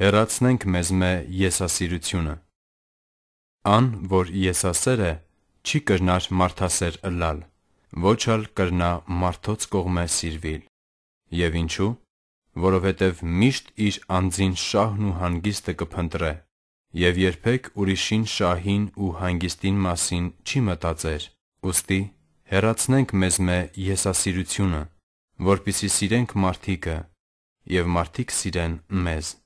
հեռացնենք մեզ մե եսասիրությունը։ Ան, որ եսասեր է, չի կրնար մարդասեր ըլլալ, ոչ ալ կրնա մարդոց կողմե սիրվիլ։ Եվ ինչու? Որովհետև միշտ իր անձին շահն ու հանգիստը կփնտրե, եւ երբեք ուրիշին շահին ու հանգիստին մասին չի մտածեր։ Ոստի հեռացնենք մեզ մե եսասիրությունը, որpիսի սիրենք մարդիկը, եւ մարդիկ սիրեն մեզ։